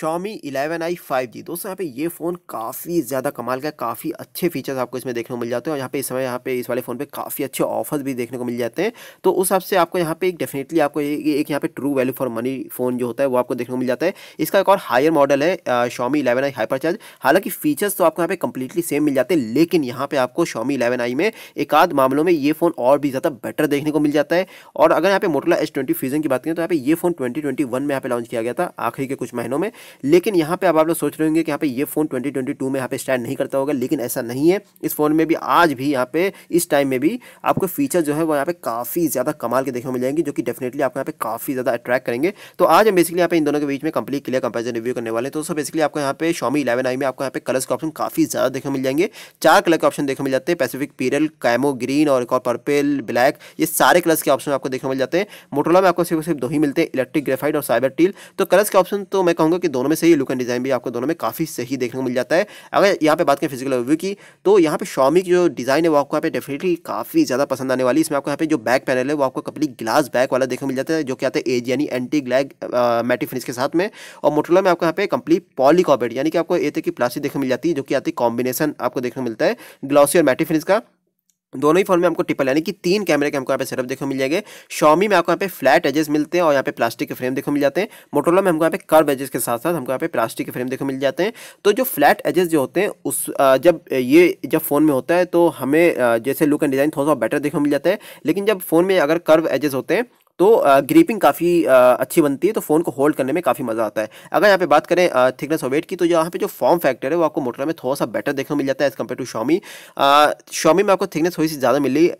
Xiaomi eleven I five G दोस्तों यहाँ पे ये फ़ोन काफ़ी ज़्यादा कमाल का काफ़ी अच्छे फीचर्स आपको इसमें देखने को मिल जाते हैं और यहाँ पे इस समय यहाँ पे इस वाले फ़ोन पे काफ़ी अच्छे ऑफर्स भी देखने को मिल जाते हैं तो उस हिसाब से आपको यहाँ पे एक डेफिनेटली आपको एक, एक यहाँ पे true value for money phone जो होता है वो आपको देखने को मिल जाता है इसका एक और हायर मॉडल है Xiaomi eleven I hyper charge हालांकि फ़ीचर्स तो आपको यहाँ पे कंप्लीटली सेम मिल जाते हैं लेकिन यहाँ पर आपको शॉमी इलेवन आई में एक आध मामलों में ये फ़ोन और भी ज़्यादा बेटर देखने को मिल जाता है और अगर यहाँ पे मोटोला एस ट्वेंटी फ्यूजन की बात करें तो यहाँ पे ये फ़ोन ट्वेंटी ट्वेंटी वन में यहाँ पे लॉन्च किया गया था आखिरी के कुछ महीनों में लेकिन यहाँ पे अब आप लोग सोच रहे होंगे कि यहाँ पे ये फ़ोन 2022 में यहाँ पे स्टैंड नहीं करता होगा लेकिन ऐसा नहीं है इस फ़ोन में भी आज भी यहाँ पे इस टाइम में भी आपको फीचर जो है वो यहाँ पे काफ़ी ज़्यादा कमाल के देखने मिल जाएंगे जो कि डेफिनेटली आपको यहाँ पे काफ़ी ज़्यादा अट्रैक्ट करेंगे तो आज हम बेसिकली यहाँ पे इन दोनों के बीच में कंप्लीट क्लियर कंपेरिजन रिव्यू करने वाले तो सो बेसिकली आपको यहाँ पे शॉमी इलेवन आई में आपको यहाँ पे कलर्स के ऑप्शन काफ़ी ज़्यादा देखने मिल जाएंगे चार कलर के ऑप्शन देखने मिल जाते हैं पैसिफिक पीरल कैमो ग्रीन और एक और पर्पल ब्लैक ये सारे कलर्स के ऑप्शन आपको देखने मिल जाते हैं मोटोला में आपको सिर्फ सिर्फ दो ही मिलते हैं इलेक्ट्रिक ग्रेफाइट और साइबर टील तो कलर्स के ऑप्शन तो मैं कहूँगा कि दोनों में सही लुक एंड डिज़ाइन भी आपको दोनों में काफ़ी सही देखने को मिल जाता है अगर यहाँ पे बात करें फिजिकल रिव्यू की तो यहाँ पे शॉमी की जो डिज़ाइन है वो आपको यहाँ पे डेफिनेटली काफ़ी ज़्यादा पसंद आने वाली इसमें आपको यहाँ पे जो बैक पैनल है वो आपको कपली ग्लास बैक वाला देखने मिल जाता है जो कि आता है एज यानी एंटी ग्लैग मैटी फिनिश के साथ में और मोटोला में आपको यहाँ पे कंप्लीट पॉलीकॉबेट यानी कि आपको ए की प्लास्टिक देखने मिल जाती है जो कि आती है कॉम्बिनेशन आपको देखने को मिलता है ग्लॉसी और मैटी फिनिश का दोनों ही फोन में हमको ट्रिपल यानी कि तीन कैमरे के हमको यहाँ पे सेटअप देखो मिल जाएंगे शॉमी में आपको यहाँ पे फ्लैट एजेस मिलते हैं और यहाँ पे प्लास्टिक के फ्रेम देखो मिल जाते हैं मोटोला में हमको यहाँ पे कर्व एजेस के साथ साथ हमको यहाँ पे प्लास्टिक के फ्रेम देखो मिल जाते हैं तो जो फ्लैट एजेस जो होते हैं उस जब ये जब फ़ोन में होता है तो हमें जैसे लुक एंड डिज़ाइन थोड़ा सा बेटर देखो मिल जाता है लेकिन जब फ़ोन में अगर कर्व एजेस होते हैं तो ग्रीपिंग काफ़ी अच्छी बनती है तो फ़ोन को होल्ड करने में काफ़ी मज़ा आता है अगर यहाँ पे बात करें थिकनेस और वेट की तो यहाँ पे जो फॉर्म फैक्टर है वो आपको मोटरा में थोड़ा सा बेटर देखने को मिल जाता है as compare to Xiaomi Xiaomi में आपको थिकनेस थोड़ी सी ज़्यादा मिल रही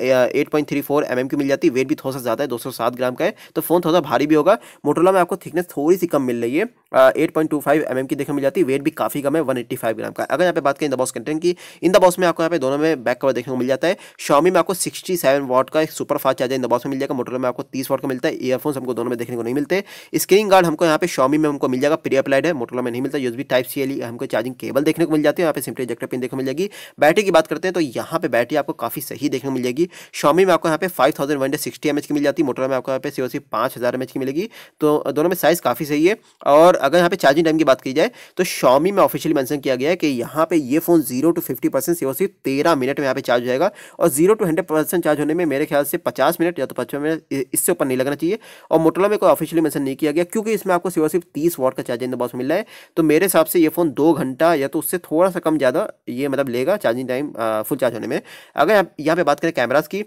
eight point three four M M की मिल जाती है वेट भी थोड़ा सा ज़्यादा है दो सौ सात ग्राम का है तो फ़ोन थोड़ा सा भारी भी होगा मोटरला में आपको थिकनेस थोड़ी सी कम मिल रही है eight point two five M M की देखने मिल जाती है वेट भी काफ़ी कम है वन एट्टी फाइव ग्राम का अगर यहाँ पे बात करें इन द बॉस कंटेंट की इन द बॉस में आपको यहाँ पे दोनों में बैक कवर देखने को मिल जाता है शॉमी में आपको सिक्सटी सेवन वॉट का एक super fast charger in the box में मिल जाएगा मोटोला में आपको तीस वॉट को मिलता है ईयरफोन्स हमको दोनों में देखने को नहीं मिलते स्क्रीन गार्ड हमको यहाँ पे शॉमी में हमको मिल जाएगा प्री अपलाइड है मोटोला में नहीं मिलता यूजबी टाइप सी एल हमको चार्जिंग केबल देखने को मिल जाती है यहाँ पे सिम्पली जेक्टर पिन देखने को मिल जाएगी बैटरी की बात करते हैं तो यहाँ पे बैटरी आपको काफी सही देखने को मिल जाएगी शॉमी में आपको यहाँ पे five thousand one sixty M की मिल जाती है मोटोला में आपको यहाँ पे सिर्फ सिर्फ पाँच हज़ार एम की मिलेगी तो दोनों में साइज़ काफ़ी सही है और अगर यहाँ पे चार्जिंग टाइम की बात की जाए तो शॉमी में ऑफिशियली मैंसन किया गया है कि यहाँ पे ये phone zero to fifty percent सिर्फ सिर्फ तेरह मिनट में यहाँ पे चार्ज हो जाएगा और zero to hundred percent charge होने में मेरे ख्याल से पचास मिनट या तो पचपन मिनट इससे ऊपर नहीं लगना चाहिए और मोटोला में कोई ऑफिशियली मैंसन नहीं किया गया क्योंकि इसमें आपको सिर्फ सिर्फ तीस वॉट का चार्जिंग बॉक्स मिल रहा है तो मेरे हिसाब से ये फ़ोन दो घंटा या तो उससे थोड़ा सा कम ज़्यादा ये मतलब लेगा चार्जिंग टाइम फुल चार्ज होने में अगर आप यहाँ पर बात करें कैमराज की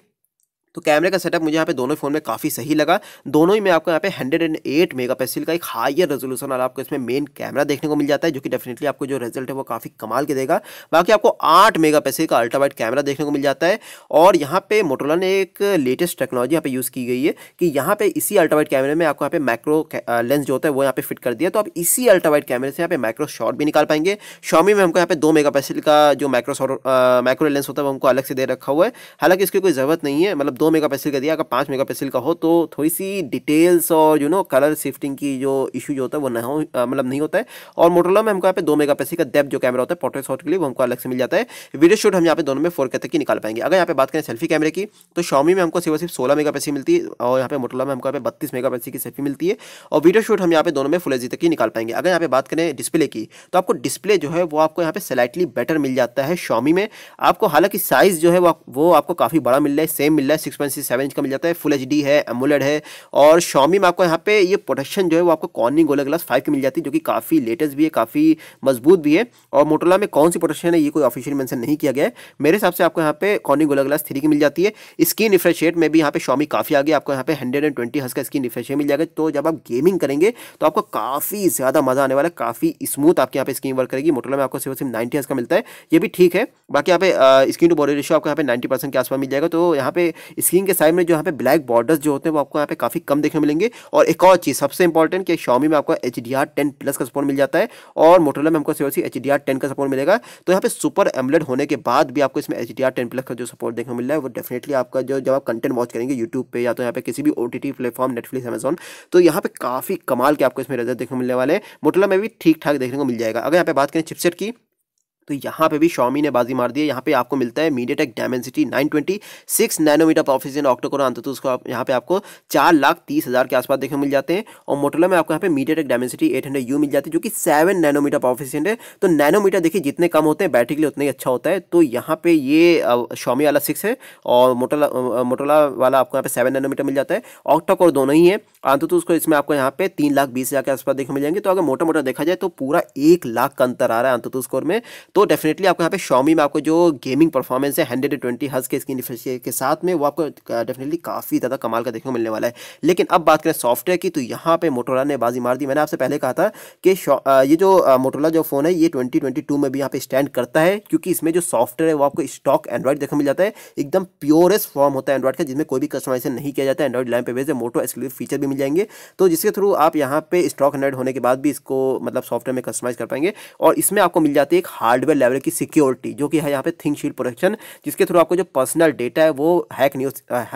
तो कैमरे का सेटअप मुझे यहाँ पे दोनों फ़ोन में काफ़ी सही लगा दोनों ही में आपको यहाँ पे 108 पिक्सल का एक हाइयर रेजोल्यूशन और आपको इसमें मेन कैमरा देखने को मिल जाता है जो कि डेफिनेटली आपको जो रिजल्ट है वो काफ़ी कमाल के देगा बाकी आपको आठ मेगा का अल्ट्रावाइट कैमरा देखने को मिल जाता है और यहाँ पे मोटोला ने एक लेटेस्ट टेक्नोलॉजी यहाँ पे यूज़ की गई है कि यहाँ पे इसी अल्ट्रावाइट कैमरे में आपको यहाँ पे मैक्रो लेंस जो होता है वो यहाँ पे फिट कर दिया तो आप इसी अल्ट्रावाइट कैमरे से यहाँ पे मैक्रो शॉट भी निकाल पाएंगे शॉमी में हमको यहाँ पे दो मेगा का जो मैक्रो शॉट मैक्रो लेंस होता है वो हमको अलग से दे रखा हुआ है हालांकि इसकी कोई ज़रूरत नहीं है मतलब दो दो का दिया अगर पाँच मेगा का हो तो थोड़ी सी डिटेल्स और यू नो कलर शिफ्टिंग की जो इशू जो होता है वो ना हो मतलब नहीं होता है और मोटरला में हमको यहाँ पे दो मेगा का डेप जो कैमरा होता है पोर्ट्रेट शॉट के लिए वो हमको अलग से मिल जाता है वीडियो शूट हम यहाँ पे दोनों में फोर तक ही निकाल पाएंगे अगर यहाँ पे बात करें सेल्फी कैमरे की तो शॉमी में हमको सिर्फ सिर्फ सोलह मेगा मिलती है और यहाँ पे मोटरला में हमको यहाँ पे बत्तीस मेगा की सेल्फी मिलती है और वीडियो शूट हम यहाँ पे दोनों में फुल एजी तक की निकाल पाएंगे अगर यहाँ पे बात करें डिस्प्ले तो की तो आपको डिस्प्ले जो है वो आपको यहाँ पे स्लाइटली बेटर मिल जाता है शॉमी में आपको हालांकि साइज़ जो है वो आपको काफ़ी बड़ा मिल रहा है सेम मिल रहा है six point six seven inch का मिल जाता है फुल एच डी है एमुलेड है और शॉमी में आपको यहाँ पे ये प्रोटेक्शन जो है वो आपको कॉर्निंग गोला ग्लास फाइव की मिल जाती है जो कि काफ़ी लेटेस्ट भी है काफ़ी मजबूत भी है और मोटोला में कौन सी प्रोटेक्शन है ये कोई ऑफिशियल मैंसन नहीं किया गया है मेरे हिसाब से आपको यहाँ पे कॉर्निंग गोला ग्लास थ्री की मिल जाती है स्क्रीन रिफ्रेश रेट में भी यहाँ पे शॉमी काफ़ी आगे आपको यहाँ पे हंड्रेड एंड ट्वेंटी हज का स्क्रीन रिफ्रेश मिल जाएगा तो जब आप गेमिंग करेंगे तो आपको काफ़ी ज़्यादा मज़ा आने वाला है काफ़ी स्मूथ आपके यहाँ पे स्क्रीन वर्क करेगी मोटोला में आपको सिर्फ सिर्फ नाइन्टी हज का मिलता है ये भी ठीक है बाकी यहाँ पे स्क्रीन टू बॉडी रेशो आपको यहाँ पे नाइन्टी परसेंट के आसपास मिल जाएगा तो यहाँ पे स्क्रीन के साइड में जो यहाँ पे ब्लैक बॉर्डर्स जो होते हैं वो आपको यहाँ पे काफ़ी कम देखने मिलेंगे और एक और चीज़ सबसे इंपॉर्टेंट कि शॉमी में आपको H D R ten plus का सपोर्ट मिल जाता है और मोटोला में हमको एच डी आर टेन का सपोर्ट मिलेगा तो यहाँ पे सुपर एमलेट होने के बाद भी आपको इसमें H D R ten plus का जो सपोर्ट देखने मिल रहा है वो डेफिनेटली आपका जो जब आप कंटेंट वॉच करेंगे यूट्यूब पर या तो यहाँ पे किसी भी O T T platform Netflix Amazon तो यहाँ पे काफ़ी कमाल के आपको इसमें रिजल्ट देखने मिलने वाले हैं मोटोला में भी ठीक ठाक देखने को मिल जाएगा अगर यहाँ पे बात करें चिपसेट की तो यहाँ पे भी शॉमी ने बाजी मार दी है यहाँ पे आपको मिलता है MediaTek Dimensity nine twenty six nanometre प्रोफिसियन ऑक्टोकोर अंत तो उसको आप यहाँ पे आपको चार लाख तीस हज़ार के आसपास देखने मिल जाते हैं और मोटोला में आपको यहाँ पे MediaTek Dimensity eight hundred U मिल जाती है जो कि सेवन नैनोमीटर प्रोफिशियंट है तो नैनोमीटर देखिए जितने कम होते हैं बैटरी के लिए उतना ही अच्छा होता है तो यहाँ पे ये शॉमी वाला सिक्स है और मोटोला मोटोला वाला आपको यहाँ पे सेवन नैनोमीटर मिल जाता है ऑक्टोकोर दोनों ही है अंत तो उसको इसमें आपको यहाँ पे तीन लाख बीस हज़ार के आसपास देखने मिल जाएंगे तो अगर मोटा मोटा देखा जाए तो पूरा एक लाख का अंतर आ रहा है आंतु तो स्कोर में तो डेफिनेटली आपको यहाँ पे शॉमी में आपको जो गेमिंग परफॉर्मेंस है हंड्रेड एंड ट्वेंटी हज के स्क्रीन रिफ्रेश के साथ में वो आपको डेफिनेटली uh, काफ़ी ज़्यादा कमाल का देखने को मिलने वाला है लेकिन अब बात करें सॉफ्टवेयर की तो यहाँ पे मोटोला ने बाजी मार दी मैंने आपसे पहले कहा था कि uh, ये जो मोटोला uh, जो फ़ोन है ये ट्वेंटी में भी यहाँ पे स्टैंड करता है क्योंकि इसमें जो सॉफ्टवेयर है वो आपको स्टॉक एंड्रॉइड देखने मिल जाता है एकदम प्योरेस्ट फॉर्म होता है एंड्रॉइड का जिसमें कोई भी कस्टमाइजेशन नहीं किया जाता है एंड्रॉइड लैम्प पे बेस्ड मोटो एक्सक्लूसिव फीचर भी मिल जाएंगे तो जिसके थ्रू आप यहाँ पे स्टॉक एंड्रॉइड होने के बाद भी इसको मतलब सॉफ्टवेयर में कस्टमाइज कर पाएंगे और इसमें आपको मिल जाती है एक हार्ड हार्डवेयर लेवल की सिक्योरिटी जो कि है यहाँ पे थिंक शील प्रोटेक्शन जिसके थ्रू आपको जो पर्सनल डेटा है वो हैक नहीं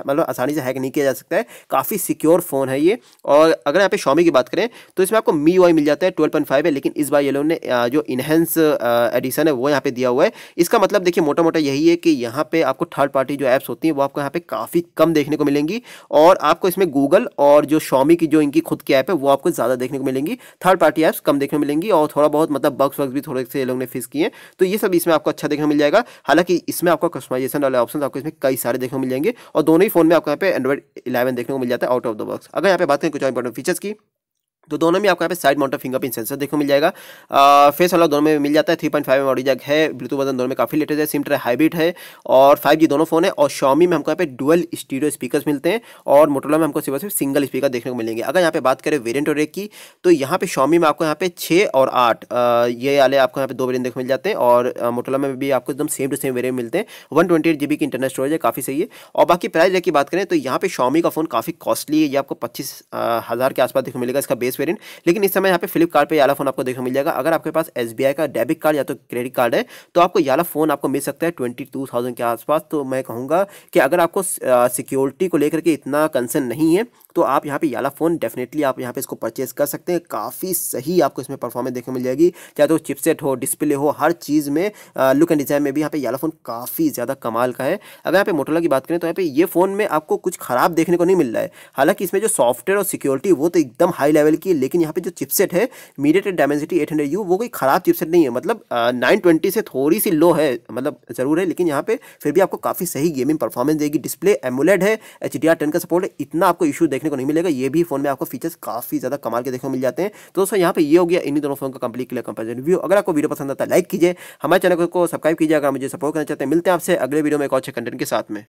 मतलब आसानी से हैक नहीं किया जा सकता है काफ़ी सिक्योर फ़ोन है ये और अगर यहाँ पे शॉमी की बात करें तो इसमें आपको मी वाई मिल जाता है ट्वेल्व पॉइंट फाइव है लेकिन इस बार ये लोग ने जो इनहेंस एडिशन है वो यहाँ पे दिया हुआ है इसका मतलब देखिए मोटा मोटा यही है कि यहाँ पे आपको थर्ड पार्टी जो ऐप्स होती हैं वो आपको यहाँ पे काफ़ी कम देखने को मिलेंगी और आपको इसमें गूगल और जो शॉमी की जो इनकी खुद की ऐप है वो आपको ज़्यादा देखने को मिलेंगी थर्ड पार्टी ऐप्स कम देखने को मिलेंगी और थोड़ा बहुत मतलब बक्स वक्स भी थोड़े से ये लोग ने फिक्स किए हैं तो ये सब इसमें आपको अच्छा देखने मिल जाएगा हालांकि इसमें आपको कस्टमाइजेशन वाले ऑप्शन आपको इसमें कई सारे देखने को मिल जाएंगे और दोनों ही फोन में आपको यहाँ पे एंड्रॉइड इलेवन देखने को मिल जाता है आउट ऑफ द बॉक्स अगर यहाँ पे बात करें कुछ और इंपॉर्टेंट फीचर्स की तो दोनों में आपको यहाँ पे साइड माउंटेड फिंगरप्रिंट सेंसर देखो मिल जाएगा आ, फेस वाला दोनों में मिल जाता है three point five M jack है ब्लूटूथ वर्जन दोनों में काफ़ी लेटेस्ट है सिम ट्रे हाइब्रिड है और फाइव जी दोनों फोन है और शॉमी में हमको यहाँ पे डुअल स्टीडियो स्पीकर्स मिलते हैं और मोटोला में हमको सिर्फ सिर्फ सिंगल स्पीकर देखने को मिलेंगे अगर यहाँ पे बात करें वेरियंट और रेक की तो यहाँ पे शॉमी में आपको यहाँ पे छः और आठ ये वाले आपको यहाँ पे दो वेरियंट देखने मिल जाते हैं और मोटोला में भी आपको एकदम सेम टू सेम वेरियंट मिलते हैं वन ट्वेंटी की इंटरनल स्टोरेज है काफ़ी सही है और बाकी प्राइस की बात करें तो यहाँ पे शॉमी का फोन काफ़ी कॉस्टली है ये आपको पच्चीस हज़ार के आसपास देखने मिलेगा इसका बेस वेरियंट लेकिन इस समय यहाँ पे फ्लिपकार्ट पे याला फोन आपको देखने मिल जाएगा अगर आपके पास एस का डेबिट कार्ड या तो क्रेडिट कार्ड है तो आपको याला फोन आपको मिल सकता है ट्वेंटी के आसपास तो मैं कहूँगा कि अगर आपको सिक्योरिटी को लेकर के इतना कंसर्न नहीं है तो आप यहाँ पे याला फ़ोन डेफिनेटली आप यहाँ पे इसको परचेज़ कर सकते हैं काफ़ी सही आपको इसमें परफॉर्मेंस देखने मिल जाएगी चाहे तो चिपसेट हो डिस्प्ले हो हर चीज़ में लुक एंड डिज़ाइन में भी यहाँ पे याला फ़ोन काफ़ी ज़्यादा कमाल का है अगर यहाँ पे मोटोला की बात करें तो यहाँ पे ये फ़ोन में आपको कुछ ख़राब देखने को नहीं मिल रहा है हालांकि इसमें जो सॉफ्टवेयर और सिक्योरिटी वो तो एकदम हाई लेवल की लेकिन यहाँ पे जो चिपसेट है MediaTek Dimensity eight hundred U वो कोई ख़राब चिपसेट नहीं है मतलब नाइन ट्वेंटी से थोड़ी सी लो है मतलब ज़रूर है लेकिन यहाँ पे फिर भी आपको काफ़ी सही गेमिंग परफॉर्मेंस देगी डिस्प्ले एमुलेड है एच डी टेन का सपोर्ट है इतना आपको इशू देखने को नहीं मिलेगा ये भी फोन में आपको फीचर्स काफ़ी ज़्यादा कमाल के देखने को मिल जाते हैं तो दोस्तों यहाँ पर ये हो गया इन दोनों फोन का कंप्लीट क्लियर कंपेरिजन रिव्यू अगर आपको वीडियो पसंद आता है लाइक कीजिए हमारे चैनल को सब्सक्राइब कीजिए अगर मुझे सपोर्ट करना चाहते हैं मिलते हैं आपसे अगले वीडियो में एक अच्छे कंटेंट के साथ में